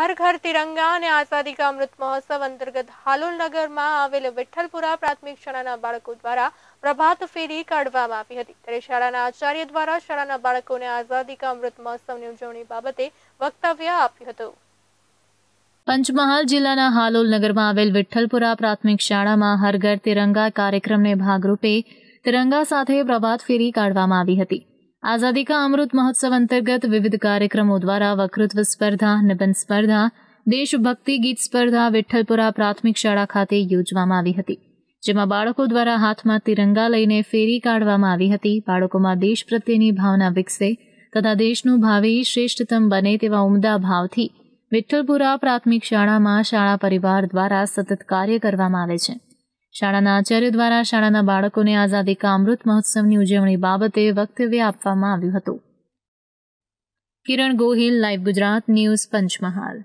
હર ઘર તિરંગા અને આઝાદી કા અમૃત મહોત્સવ અંતર્ગત હાલોલ નગરમાં આવેલ વિઠ્ઠલપુરા પ્રાથમિક શાળાના બાળકો દ્વારા પ્રભાત ફેરી કાઢવામાં આવી હતી ત્યારે શાળાના આચાર્ય દ્વારા શાળાના બાળકોને આઝાદી કા અમૃત મહોત્સવની ઉજવણી બાબતે વક્તવ્ય આપ્યું હતું પંચમહાલ જિલ્લાના હાલોલ નગરમાં આવેલ વિઠ્ઠલપુરા પ્રાથમિક શાળામાં હર ઘર તિરંગા કાર્યક્રમને ભાગરૂપે તિરંગા સાથે પ્રભાત ફેરી કાઢવામાં આવી હતી આઝાદી કા અમૃત મહોત્સવ અંતર્ગત વિવિધ કાર્યક્રમો દ્વારા વકૃત્વ સ્પર્ધા નિબંધ સ્પર્ધા દેશભક્તિ ગીત સ્પર્ધા વિઠ્ઠલપુરા પ્રાથમિક શાળા ખાતે યોજવામાં આવી હતી જેમાં બાળકો દ્વારા હાથમાં તિરંગા લઈને ફેરી કાઢવામાં આવી હતી બાળકોમાં દેશ પ્રત્યેની ભાવના વિકસે તથા દેશનું ભાવિ શ્રેષ્ઠતમ બને તેવા ઉમદા ભાવથી વિઠ્ઠલપુરા પ્રાથમિક શાળામાં શાળા પરિવાર દ્વારા સતત કાર્ય કરવામાં આવે છે શાળાના આચાર્ય દ્વારા શાળાના બાળકોને આઝાદી કા અમૃત મહોત્સવની ઉજવણી બાબતે વક્તવ્ય આપવામાં આવ્યું હતું કિરણ ગોહિલ લાઇવ ગુજરાત ન્યૂઝ પંચમહાલ